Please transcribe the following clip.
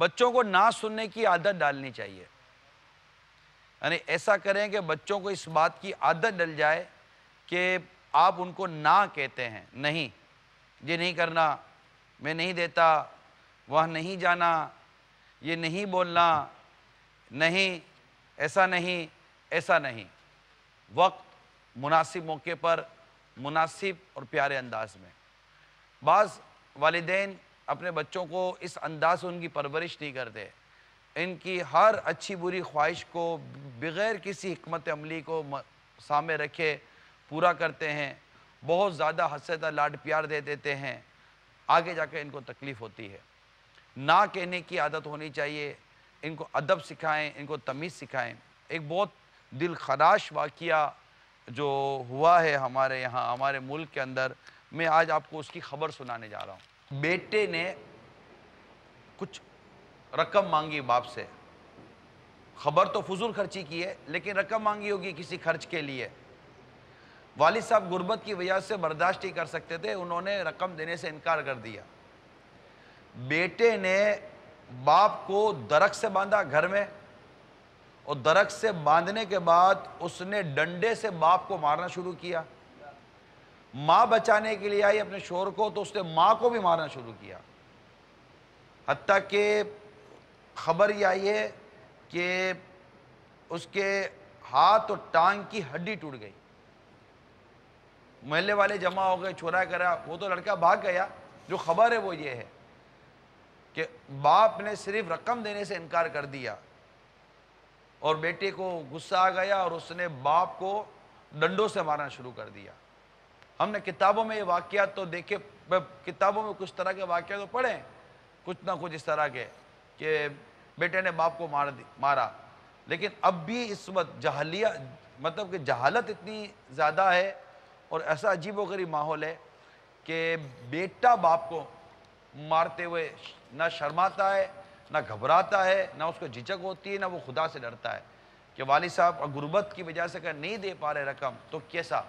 बच्चों को ना सुनने की आदत डालनी चाहिए यानी ऐसा करें कि बच्चों को इस बात की आदत डल जाए कि आप उनको ना कहते हैं नहीं ये नहीं करना मैं नहीं देता वह नहीं जाना ये नहीं बोलना नहीं ऐसा नहीं ऐसा नहीं वक्त मुनासिब मौके पर मुनासिब और प्यारे अंदाज में बाज़ वालदेन अपने बच्चों को इस अंदाज से उनकी परवरिश नहीं करते इनकी हर अच्छी बुरी ख्वाहिश को बग़ैर किसी हमत अमली को सामने रखे पूरा करते हैं बहुत ज़्यादा हसरत लाड प्यार दे देते हैं आगे जाकर इनको तकलीफ़ होती है ना कहने की आदत होनी चाहिए इनको अदब सिखाएं इनको तमीज़ सिखाएं एक बहुत दिल खराश वाक़ जो हुआ है हमारे यहाँ हमारे मुल्क के अंदर मैं आज आपको उसकी ख़बर सुनाने जा रहा हूँ बेटे ने कुछ रकम मांगी बाप से खबर तो फजूल खर्ची की है लेकिन रकम मांगी होगी किसी खर्च के लिए वालिद साहब गुर्बत की वजह से बर्दाश्त ही कर सकते थे उन्होंने रकम देने से इनकार कर दिया बेटे ने बाप को दरख से बांधा घर में और दरख से बांधने के बाद उसने डंडे से बाप को मारना शुरू किया माँ बचाने के लिए आई अपने शोर को तो उसने माँ को भी मारना शुरू किया हती के खबर यह आई है कि उसके हाथ और टांग की हड्डी टूट गई महल्ले वाले जमा हो गए छोरा करा वो तो लड़का भाग गया जो खबर है वो ये है कि बाप ने सिर्फ रकम देने से इनकार कर दिया और बेटे को गुस्सा आ गया और उसने बाप को डंडों से मारना शुरू कर दिया हमने किताबों में ये वाक्यात तो देखे किताबों में कुछ तरह के वाक़ तो पढ़े कुछ ना कुछ इस तरह के कि बेटे ने बाप को मार दी मारा लेकिन अब भी इस वक्त जहलिया मतलब कि जहालत इतनी ज़्यादा है और ऐसा अजीब वरीब माहौल है कि बेटा बाप को मारते हुए ना शर्माता है ना घबराता है ना उसको झिझक होती है ना वो खुदा से डरता है कि वाली साहब गुर्बत की वजह से अगर नहीं दे पा रहे रकम तो कैसा